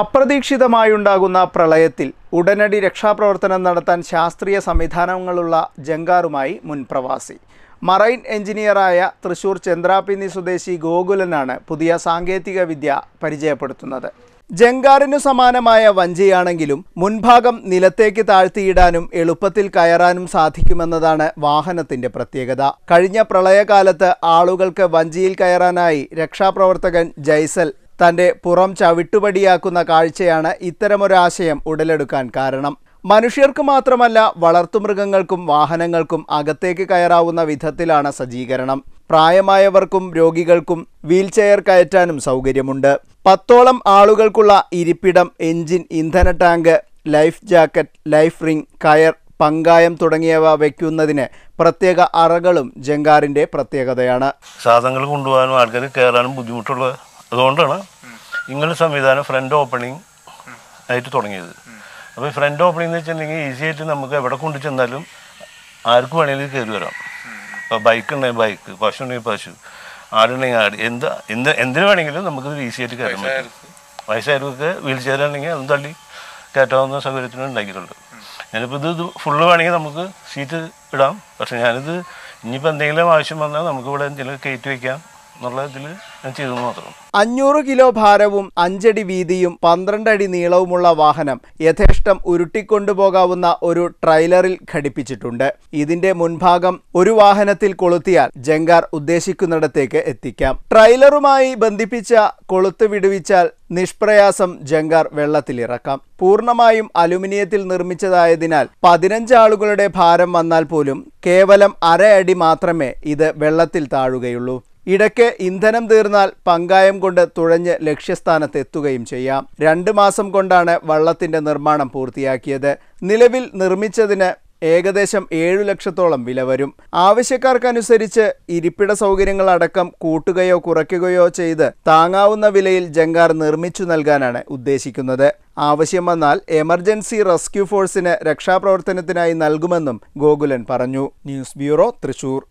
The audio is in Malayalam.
അപ്രതീക്ഷിതമായുണ്ടാകുന്ന പ്രളയത്തിൽ ഉടനടി രക്ഷാപ്രവർത്തനം നടത്താൻ ശാസ്ത്രീയ സംവിധാനങ്ങളുള്ള ജങ്കാറുമായി മുൻ പ്രവാസി മറൈൻ എഞ്ചിനീയറായ തൃശൂർ ചന്ദ്രാപിന്നി സ്വദേശി ഗോകുലനാണ് പുതിയ സാങ്കേതിക വിദ്യ പരിചയപ്പെടുത്തുന്നത് ജങ്കാറിനു സമാനമായ വഞ്ചിയാണെങ്കിലും മുൻഭാഗം നിലത്തേക്ക് താഴ്ത്തിയിടാനും എളുപ്പത്തിൽ കയറാനും സാധിക്കുമെന്നതാണ് വാഹനത്തിന്റെ പ്രത്യേകത കഴിഞ്ഞ പ്രളയകാലത്ത് ആളുകൾക്ക് വഞ്ചിയിൽ കയറാനായി രക്ഷാപ്രവർത്തകൻ ജയ്സൽ തൻ്റെ പുറം ചവിട്ടുപടിയാക്കുന്ന കാഴ്ചയാണ് ഇത്തരമൊരാശയം ഉടലെടുക്കാൻ കാരണം മനുഷ്യർക്ക് മാത്രമല്ല വളർത്തുമൃഗങ്ങൾക്കും വാഹനങ്ങൾക്കും അകത്തേക്ക് കയറാവുന്ന വിധത്തിലാണ് സജ്ജീകരണം പ്രായമായവർക്കും രോഗികൾക്കും വീൽചെയർ കയറ്റാനും സൗകര്യമുണ്ട് പത്തോളം ആളുകൾക്കുള്ള ഇരിപ്പിടം എഞ്ചിൻ ഇന്ധന tank life jacket life ring കയർ പങ്കായം തുടങ്ങിയവ വയ്ക്കുന്നതിന് പ്രത്യേക അറകളും ജങ്കാറിൻ്റെ പ്രത്യേകതയാണ് സാധനങ്ങൾ കൊണ്ടുപോകാനും ആൾക്കാർ കയറാനും ബുദ്ധിമുട്ടുള്ള അതുകൊണ്ടാണ് ഇംഗ്ലീഷ് സംവിധാനം ഫ്രണ്ട് ഓപ്പണിംഗ് ആയിട്ട് തുടങ്ങിയത് അപ്പോൾ ഫ്രണ്ട് ഓപ്പണിംഗ് എന്ന് വെച്ചിട്ടുണ്ടെങ്കിൽ ഈസി ആയിട്ട് നമുക്ക് എവിടെ കൊണ്ട് ചെന്നാലും ആർക്ക് വേണമെങ്കിലും കയറി വരാം ഇപ്പോൾ ബൈക്ക് ഉണ്ടെങ്കിൽ ബൈക്ക് പശു ഉണ്ടെങ്കിൽ പശു ആടുണ്ടെങ്കിൽ ആട് എന്ത് എന്ത് എന്തിനു വേണമെങ്കിലും നമുക്ക് ഈസി ആയിട്ട് കയറാൻ പറ്റും വയസ്സായവർക്ക് വീൽ ചെയർ ഉണ്ടെങ്കിൽ അതും തള്ളി കയറ്റാവുന്ന സൗകര്യത്തിന് ഉണ്ടാക്കിയിട്ടുണ്ട് ഞാനിപ്പോൾ ഇത് ഫുള്ള് വേണമെങ്കിൽ നമുക്ക് സീറ്റ് ഇടാം പക്ഷേ ഞാനിത് ഇനിയിപ്പോൾ എന്തെങ്കിലും ആവശ്യം വന്നാൽ നമുക്കിവിടെ എന്തെങ്കിലും കയറ്റി വയ്ക്കാം ഞാൻ മാത്രം അഞ്ഞൂറ് കിലോ ഭാരവും അഞ്ചടി വീതിയും പന്ത്രണ്ടടി അടി നീളവുമുള്ള വാഹനം യഥേഷ്ടം ഉരുട്ടിക്കൊണ്ടുപോകാവുന്ന ഒരു ട്രെയിലറിൽ ഘടിപ്പിച്ചിട്ടുണ്ട് ഇതിന്റെ മുൻഭാഗം ഒരു വാഹനത്തിൽ കൊളുത്തിയാൽ ജങ്കാർ ഉദ്ദേശിക്കുന്നിടത്തേക്ക് എത്തിക്കാം ട്രെയിലറുമായി ബന്ധിപ്പിച്ച കൊളുത്ത് വിടുവിച്ചാൽ നിഷ്പ്രയാസം ജങ്കാർ വെള്ളത്തിലിറക്കാം പൂർണ്ണമായും അലുമിനിയത്തിൽ നിർമ്മിച്ചതായതിനാൽ പതിനഞ്ച് ആളുകളുടെ ഭാരം വന്നാൽ പോലും കേവലം അര അടി മാത്രമേ ഇത് വെള്ളത്തിൽ താഴുകയുള്ളൂ ഇടയ്ക്ക് ഇന്ധനം തീർന്നാൽ പങ്കായം കൊണ്ട് തുഴഞ്ഞ് ലക്ഷ്യസ്ഥാനത്തെത്തുകയും ചെയ്യാം രണ്ട് മാസം കൊണ്ടാണ് വള്ളത്തിന്റെ നിർമ്മാണം പൂർത്തിയാക്കിയത് നിലവിൽ നിർമ്മിച്ചതിന് ഏകദേശം ഏഴു ലക്ഷത്തോളം വില വരും ആവശ്യക്കാർക്കനുസരിച്ച് ഇരിപ്പിട സൗകര്യങ്ങൾ അടക്കം കൂട്ടുകയോ കുറയ്ക്കുകയോ ചെയ്ത് താങ്ങാവുന്ന വിലയിൽ ജങ്കാർ നിർമ്മിച്ചു നൽകാനാണ് ഉദ്ദേശിക്കുന്നത് ആവശ്യം വന്നാൽ എമർജൻസി റെസ്ക്യൂ ഫോഴ്സിന് രക്ഷാപ്രവർത്തനത്തിനായി നൽകുമെന്നും ഗോകുലൻ പറഞ്ഞു ന്യൂസ് ബ്യൂറോ തൃശൂർ